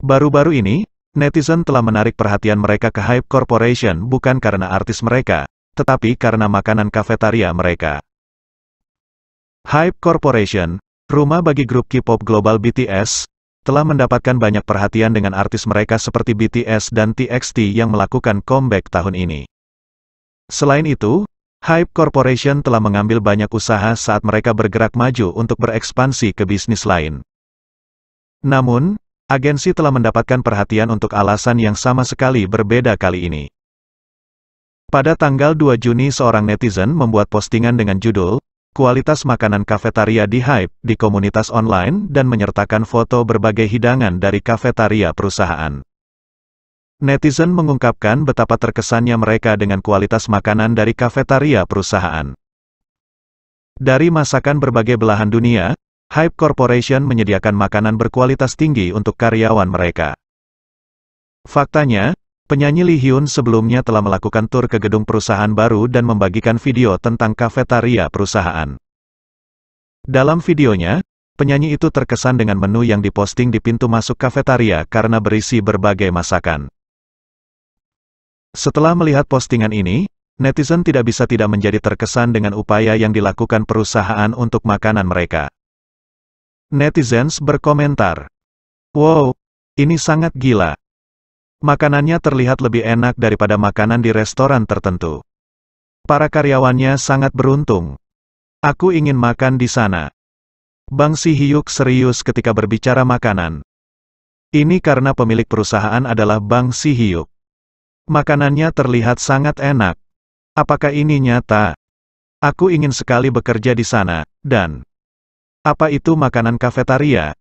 Baru-baru ini, netizen telah menarik perhatian mereka ke Hype Corporation bukan karena artis mereka, tetapi karena makanan kafetaria mereka. Hype Corporation, rumah bagi grup K-pop global BTS, telah mendapatkan banyak perhatian dengan artis mereka seperti BTS dan TXT yang melakukan comeback tahun ini. Selain itu, Hype Corporation telah mengambil banyak usaha saat mereka bergerak maju untuk berekspansi ke bisnis lain. Namun, Agensi telah mendapatkan perhatian untuk alasan yang sama sekali berbeda kali ini. Pada tanggal 2 Juni seorang netizen membuat postingan dengan judul, Kualitas makanan kafetaria di hype di komunitas online dan menyertakan foto berbagai hidangan dari kafetaria perusahaan. Netizen mengungkapkan betapa terkesannya mereka dengan kualitas makanan dari kafetaria perusahaan. Dari masakan berbagai belahan dunia, Hype Corporation menyediakan makanan berkualitas tinggi untuk karyawan mereka. Faktanya, penyanyi Lee Hyun sebelumnya telah melakukan tur ke gedung perusahaan baru dan membagikan video tentang kafetaria perusahaan. Dalam videonya, penyanyi itu terkesan dengan menu yang diposting di pintu masuk kafetaria karena berisi berbagai masakan. Setelah melihat postingan ini, netizen tidak bisa tidak menjadi terkesan dengan upaya yang dilakukan perusahaan untuk makanan mereka. Netizens berkomentar. Wow, ini sangat gila. Makanannya terlihat lebih enak daripada makanan di restoran tertentu. Para karyawannya sangat beruntung. Aku ingin makan di sana. Bang Si Hyuk serius ketika berbicara makanan. Ini karena pemilik perusahaan adalah Bang Si Hyuk. Makanannya terlihat sangat enak. Apakah ini nyata? Aku ingin sekali bekerja di sana, dan apa itu makanan kafetaria?